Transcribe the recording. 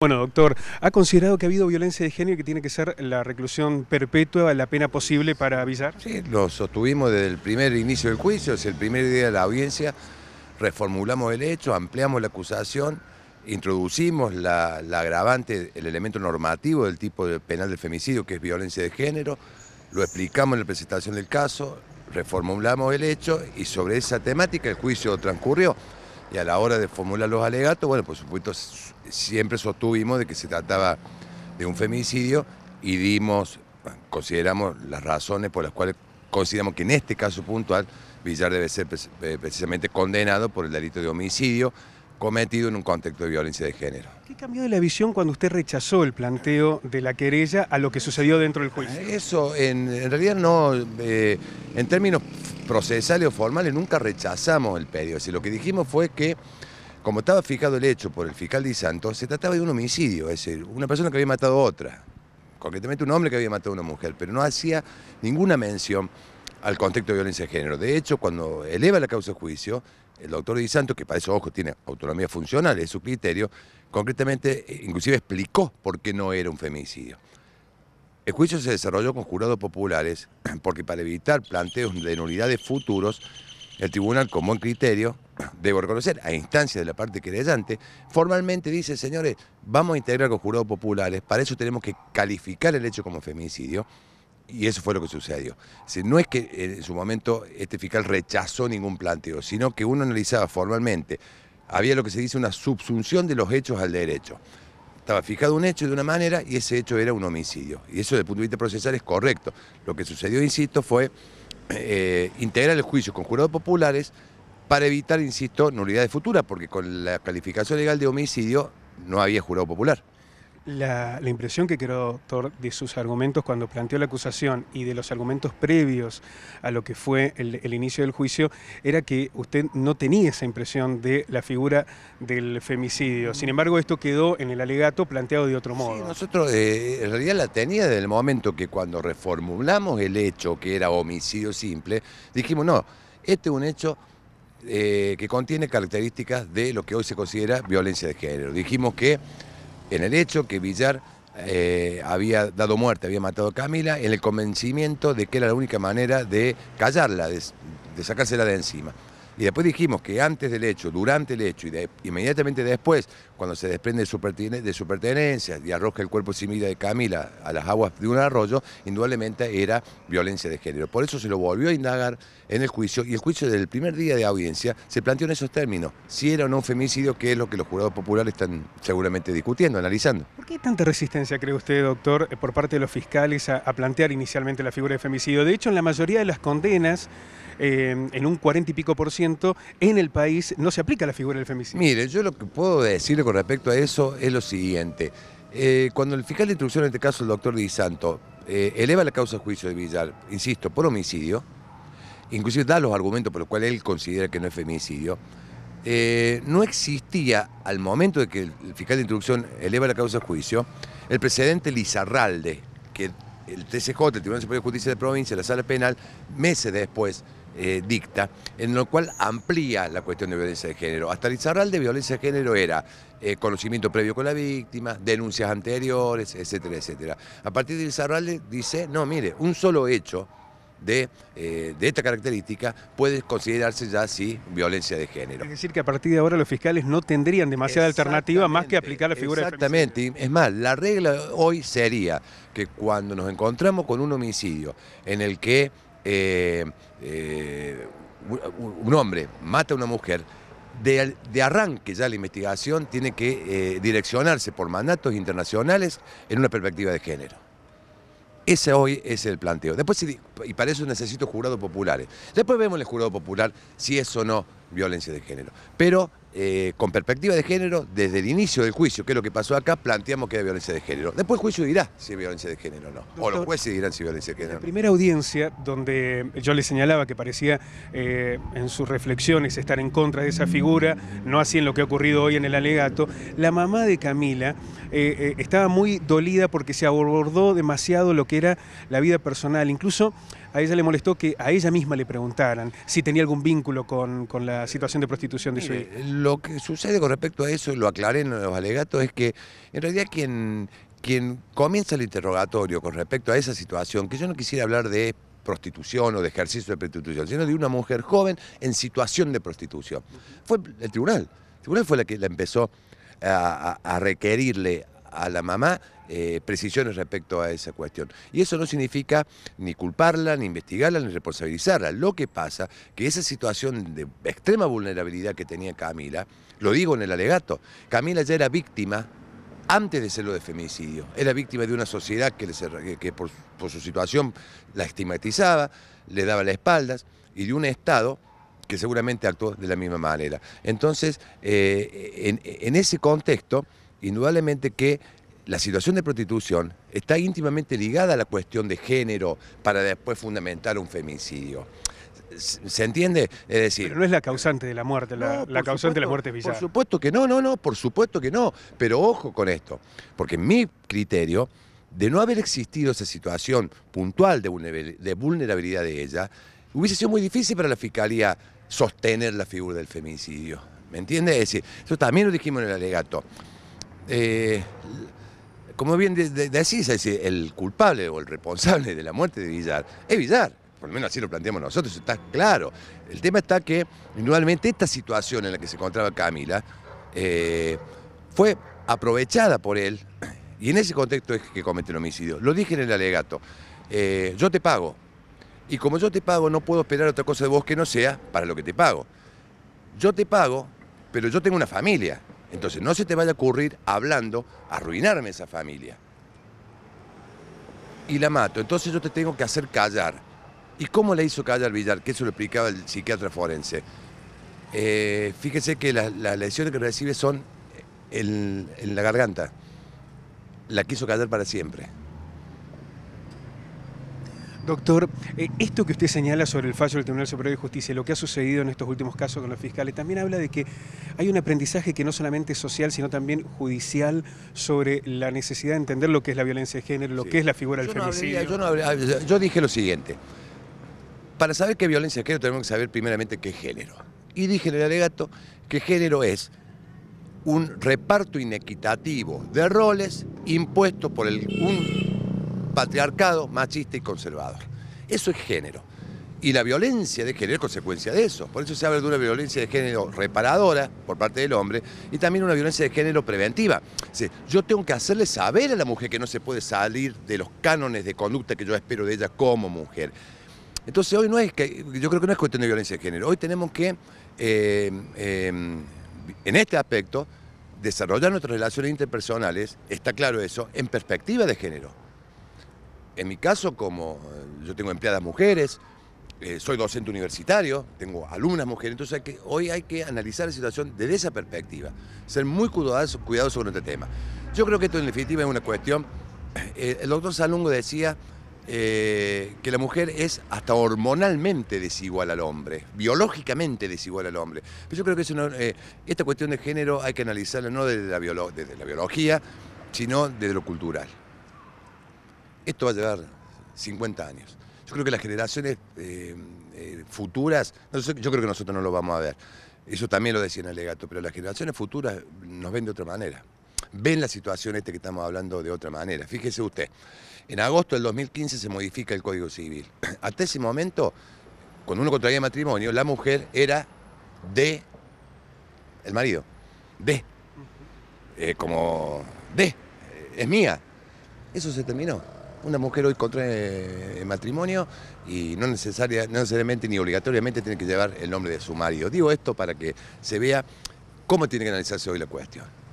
Bueno, doctor, ¿ha considerado que ha habido violencia de género y que tiene que ser la reclusión perpetua la pena posible para avisar? Sí, lo sostuvimos desde el primer inicio del juicio, es el primer día de la audiencia, reformulamos el hecho, ampliamos la acusación, introducimos la, agravante, el elemento normativo del tipo penal del femicidio, que es violencia de género, lo explicamos en la presentación del caso, reformulamos el hecho y sobre esa temática el juicio transcurrió y a la hora de formular los alegatos, bueno, por supuesto siempre sostuvimos de que se trataba de un femicidio y dimos, consideramos las razones por las cuales consideramos que en este caso puntual Villar debe ser eh, precisamente condenado por el delito de homicidio cometido en un contexto de violencia de género. ¿Qué cambió de la visión cuando usted rechazó el planteo de la querella a lo que sucedió dentro del juicio? Eso, en, realidad no, eh, en términos procesales o formales, nunca rechazamos el pedido. lo que dijimos fue que, como estaba fijado el hecho por el fiscal de Santos, se trataba de un homicidio, es decir, una persona que había matado a otra, concretamente un hombre que había matado a una mujer, pero no hacía ninguna mención al contexto de violencia de género. De hecho, cuando eleva la causa de juicio, el doctor Di Santo, que para eso, ojo, tiene autonomía funcional, es su criterio, concretamente, eh, inclusive explicó por qué no era un femicidio. El juicio se desarrolló con jurados populares porque para evitar planteos de nulidades futuros, el tribunal, como un criterio, debo reconocer, a instancia de la parte querellante, formalmente dice, señores, vamos a integrar con jurados populares, para eso tenemos que calificar el hecho como femicidio, y eso fue lo que sucedió. Si no es que eh, en su momento este fiscal rechazó ningún planteo, sino que uno analizaba formalmente. Había lo que se dice una subsunción de los hechos al derecho. Estaba fijado un hecho de una manera y ese hecho era un homicidio. Y eso desde el punto de vista procesal es correcto. Lo que sucedió, insisto, fue eh, integrar el juicio con jurados populares para evitar, insisto, nulidades futuras, porque con la calificación legal de homicidio no había jurado popular la, impresión que quedó doctor, de sus argumentos cuando planteó la acusación y de los argumentos previos a lo que fue el, inicio del juicio era que usted no tenía esa impresión de la figura del femicidio. Sin embargo, esto quedó en el alegato planteado de otro modo. Sí, nosotros eh, en realidad la tenía desde el momento que cuando reformulamos el hecho que era homicidio simple, dijimos, no, este es un hecho eh, que contiene características de lo que hoy se considera violencia de género. Dijimos que en el hecho que Villar eh, había dado muerte, había matado a Camila, en el convencimiento de que era la única manera de callarla, de sacársela de encima. Y después dijimos que antes del hecho, durante el hecho y inmediatamente después, cuando se desprende de su, pertenencia y arroja el cuerpo vida de Camila a las aguas de un arroyo, indudablemente era violencia de género. Por eso se lo volvió a indagar en el juicio y el juicio del primer día de audiencia se planteó en esos términos, si era o no un femicidio, que es lo que los jurados populares están seguramente discutiendo, analizando. ¿Por qué tanta resistencia, cree usted, doctor, eh, por parte de los fiscales a, a plantear inicialmente la figura de femicidio? De hecho, en la mayoría de las condenas, Em, en un cuarenta y pico por ciento, en el país no se aplica la figura del femicidio. Mire, yo lo que puedo decirle con respecto a eso es lo siguiente. Eh, cuando el fiscal de instrucción, en este caso el doctor Di Santo, eh, eleva la causa a juicio de Villar, insisto, por homicidio, inclusive da los argumentos por los cuales él considera que no es femicidio, eh, no existía al momento de que el fiscal de instrucción eleva la causa a juicio, el precedente Lizarralde, que el TCJ, el Tribunal Superior de Justicia de Provincia, la Sala Penal, meses después eh, dicta, en lo cual amplía la cuestión de violencia de género. Hasta el de violencia de género era eh, conocimiento previo con la víctima, denuncias anteriores, etcétera, etcétera. A partir de Izarralde dice, no, mire, un solo hecho de, eh, esta característica puede considerarse ya así violencia de género. Es decir, que a partir de ahora los fiscales no tendrían demasiada alternativa más que aplicar la figura exactamente. Exactamente, es más, la regla hoy sería que cuando nos encontramos con un homicidio en el que eh, eh, un hombre mata a una mujer, de, arranque ya la investigación tiene que eh, direccionarse por mandatos internacionales en una perspectiva de género. Ese hoy es el planteo. Después, y para eso necesito jurados populares. Después vemos el jurado popular si es o no violencia de género. Pero eh, con perspectiva de género, desde el inicio del juicio, que es lo que pasó acá, planteamos que hay violencia de género. Después el juicio dirá si es violencia de género o no. o los jueces dirán si hay violencia de género. La primera audiencia, donde yo le señalaba que parecía eh, en sus reflexiones estar en contra de esa figura, no así en lo que ha ocurrido hoy en el alegato, la mamá de Camila eh, estaba muy dolida porque se abordó demasiado lo que era la vida personal. Incluso a ella le molestó que a ella misma le preguntaran si tenía algún vínculo con, la situación de prostitución de su hija. Lo que sucede con respecto a eso, lo aclaré en los alegatos, es que en realidad quien, quien comienza el interrogatorio con respecto a esa situación, que yo no quisiera hablar de prostitución o de ejercicio de prostitución, sino de una mujer joven en situación de prostitución. Fue el tribunal. El tribunal fue la que la empezó a requerirle a la mamá eh, precisiones respecto a esa cuestión. Y eso no significa ni culparla, ni investigarla, ni responsabilizarla. Lo que pasa que esa situación de extrema vulnerabilidad que tenía Camila, lo digo en el alegato, Camila ya era víctima antes de serlo de femicidio. Era víctima de una sociedad que, que por, su situación la estigmatizaba, le daba las espaldas, y de un Estado que seguramente actuó de la misma manera. Entonces, eh, en, en, ese contexto, indudablemente que la situación de prostitución está íntimamente ligada a la cuestión de género para después fundamentar un femicidio. ¿Se entiende? Es decir. Pero no es la causante de la muerte, la, causante de la muerte es Por supuesto que no, no, no, por supuesto que no. Pero ojo con esto, porque en mi criterio, de no haber existido esa situación puntual de vulnerabilidad de ella, hubiese sido muy difícil para la fiscalía sostener la figura del feminicidio. ¿Me entiende? decir, eso también lo dijimos en el alegato. Eh, como bien decís, el culpable o el responsable de la muerte de Villar es Villar. Por lo menos así lo planteamos nosotros, está claro. El tema está que, normalmente esta situación en la que se encontraba Camila eh, fue aprovechada por él, y en ese contexto es que comete el homicidio. Lo dije en el alegato, eh, yo te pago, y como yo te pago no puedo esperar otra cosa de vos que no sea para lo que te pago. Yo te pago, pero yo tengo una familia, entonces, no se te vaya a ocurrir hablando, arruinarme esa familia. Y la mato, entonces yo te tengo que hacer callar. ¿Y cómo la hizo callar Villar? Que eso lo explicaba el psiquiatra forense. Eh, fíjese que las lesiones que recibe son en la garganta. La quiso callar para siempre. Doctor, eh, esto que usted señala sobre el fallo del Tribunal Superior de Justicia, lo que ha sucedido en estos últimos casos con los fiscales, también habla de que hay un aprendizaje que no solamente es social, sino también judicial sobre la necesidad de entender lo que es la violencia de género, lo que es la figura del yo femicidio. Ah, yo, dije lo siguiente, para saber qué violencia de género tenemos que saber primeramente qué género. Y dije en el alegato que género es un reparto inequitativo de roles impuesto por el, un patriarcado, machista y conservador. Eso es género. Y la violencia de género es consecuencia de eso. Por eso se habla de una violencia de género reparadora por parte del hombre y también una violencia de género preventiva. yo tengo que hacerle saber a la mujer que no se puede salir de los cánones de conducta que yo espero de ella como mujer. Entonces hoy no es que, yo creo que no es cuestión de violencia de género. Hoy tenemos que, eh, em, en este aspecto, desarrollar nuestras relaciones interpersonales, está claro eso, en perspectiva de género. En mi caso, como eh, yo tengo empleadas mujeres, eh, soy docente universitario, tengo alumnas mujeres, entonces hoy hay que analizar la situación desde esa perspectiva, ser muy cuidadosos cuidadoso con este tema. Yo creo que esto en definitiva es una cuestión, eh, el doctor Salungo decía que la mujer es hasta hormonalmente desigual al hombre, biológicamente desigual al hombre. Pero yo creo que esta cuestión de género hay que analizarla no desde la biología, sino desde lo cultural esto va a llevar 50 años. Yo creo que las generaciones eh, eh, futuras, yo creo que nosotros no lo vamos a ver. Eso también lo decía en el legato, pero las generaciones futuras nos ven de otra manera. Ven la situación esta que estamos hablando de otra manera. Fíjese usted, en agosto del 2015 se modifica el Código Civil. Hasta ese momento, cuando uno contraía matrimonio, la mujer era de el marido. De. Eh, como de. Es mía. Eso se terminó una mujer hoy contrae eh, matrimonio y no, no necesariamente ni obligatoriamente tiene que llevar el nombre de su marido. Digo esto para que se vea cómo tiene que analizarse hoy la cuestión.